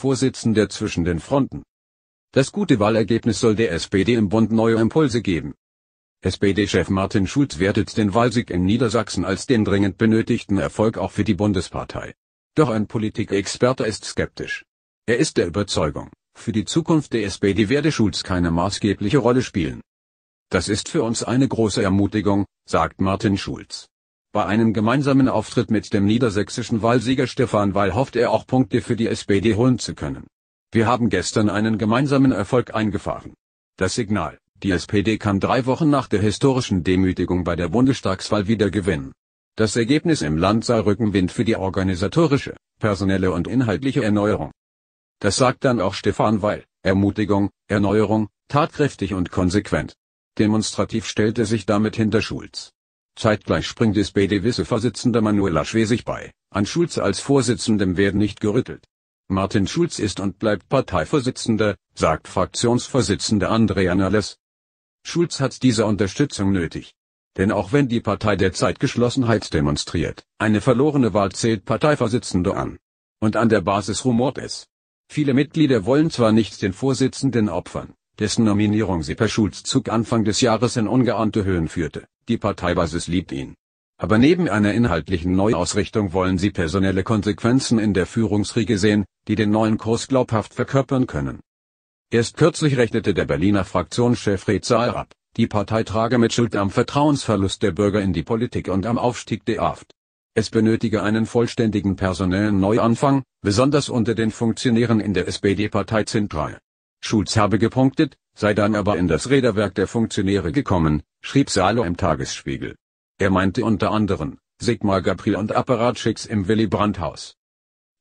Vorsitzender zwischen den Fronten. Das gute Wahlergebnis soll der SPD im Bund neue Impulse geben. SPD-Chef Martin Schulz wertet den Wahlsieg in Niedersachsen als den dringend benötigten Erfolg auch für die Bundespartei. Doch ein Politikexperte ist skeptisch. Er ist der Überzeugung, für die Zukunft der SPD werde Schulz keine maßgebliche Rolle spielen. Das ist für uns eine große Ermutigung, sagt Martin Schulz. Bei einem gemeinsamen Auftritt mit dem niedersächsischen Wahlsieger Stefan Weil hofft er auch Punkte für die SPD holen zu können. Wir haben gestern einen gemeinsamen Erfolg eingefahren. Das Signal, die SPD kann drei Wochen nach der historischen Demütigung bei der Bundestagswahl wieder gewinnen. Das Ergebnis im Land sei Rückenwind für die organisatorische, personelle und inhaltliche Erneuerung. Das sagt dann auch Stefan Weil, Ermutigung, Erneuerung, tatkräftig und konsequent. Demonstrativ stellt er sich damit hinter Schulz. Zeitgleich springt es BDW-Vorsitzender Manuela Schwesig bei, an Schulz als Vorsitzendem werden nicht gerüttelt. Martin Schulz ist und bleibt Parteivorsitzender, sagt Fraktionsvorsitzende Andrea Nahles. Schulz hat diese Unterstützung nötig. Denn auch wenn die Partei der Zeitgeschlossenheit demonstriert, eine verlorene Wahl zählt Parteivorsitzende an. Und an der Basis rumort es. Viele Mitglieder wollen zwar nicht den Vorsitzenden opfern, dessen Nominierung sie per Schulzzug Anfang des Jahres in ungeahnte Höhen führte. Die Parteibasis liebt ihn. Aber neben einer inhaltlichen Neuausrichtung wollen sie personelle Konsequenzen in der Führungsriege sehen, die den neuen Kurs glaubhaft verkörpern können. Erst kürzlich rechnete der Berliner Fraktionschef Reza ab, die Partei trage mit Schuld am Vertrauensverlust der Bürger in die Politik und am Aufstieg der AFT. Es benötige einen vollständigen personellen Neuanfang, besonders unter den Funktionären in der spd partei Zentral. Schulz habe gepunktet, sei dann aber in das Räderwerk der Funktionäre gekommen, schrieb Salo im Tagesspiegel. Er meinte unter anderem, Sigmar Gabriel und Apparatschicks im Willy-Brandt-Haus.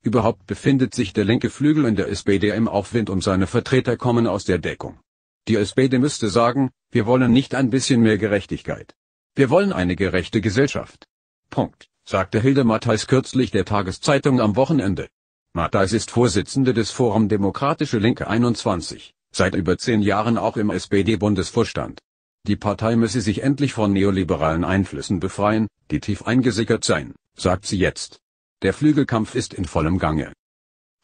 Überhaupt befindet sich der linke Flügel in der SPD im Aufwind und seine Vertreter kommen aus der Deckung. Die SPD müsste sagen, wir wollen nicht ein bisschen mehr Gerechtigkeit. Wir wollen eine gerechte Gesellschaft. Punkt, sagte Hilde Matthijs kürzlich der Tageszeitung am Wochenende. Matthijs ist Vorsitzende des Forum Demokratische Linke 21, seit über zehn Jahren auch im SPD-Bundesvorstand. Die Partei müsse sich endlich von neoliberalen Einflüssen befreien, die tief eingesickert seien, sagt sie jetzt. Der Flügelkampf ist in vollem Gange.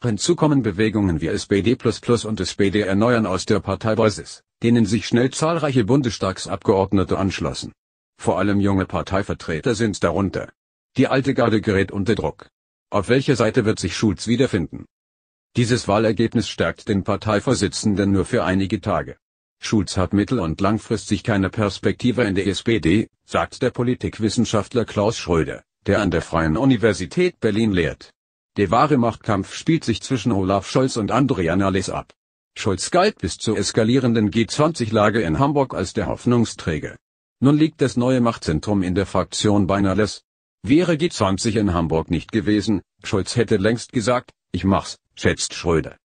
Hinzu kommen Bewegungen wie SPD++ und SPD Erneuern aus der Parteibasis, denen sich schnell zahlreiche Bundestagsabgeordnete anschlossen. Vor allem junge Parteivertreter sind darunter. Die alte Garde gerät unter Druck. Auf welcher Seite wird sich Schulz wiederfinden? Dieses Wahlergebnis stärkt den Parteivorsitzenden nur für einige Tage. Schulz hat mittel- und langfristig keine Perspektive in der SPD, sagt der Politikwissenschaftler Klaus Schröder, der an der Freien Universität Berlin lehrt. Der wahre Machtkampf spielt sich zwischen Olaf Scholz und Andrea Nahles ab. Scholz galt bis zur eskalierenden G20-Lage in Hamburg als der Hoffnungsträger. Nun liegt das neue Machtzentrum in der Fraktion bei Nahles. Wäre G20 in Hamburg nicht gewesen, Scholz hätte längst gesagt, ich mach's, schätzt Schröder.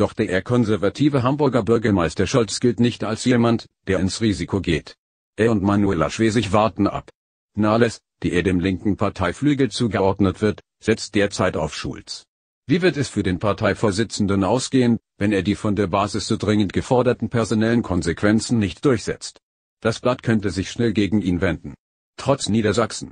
Doch der eher konservative Hamburger Bürgermeister Scholz gilt nicht als jemand, der ins Risiko geht. Er und Manuela Schwesig warten ab. Nahles, die er dem linken Parteiflügel zugeordnet wird, setzt derzeit auf Schulz. Wie wird es für den Parteivorsitzenden ausgehen, wenn er die von der Basis so dringend geforderten personellen Konsequenzen nicht durchsetzt? Das Blatt könnte sich schnell gegen ihn wenden. Trotz Niedersachsen.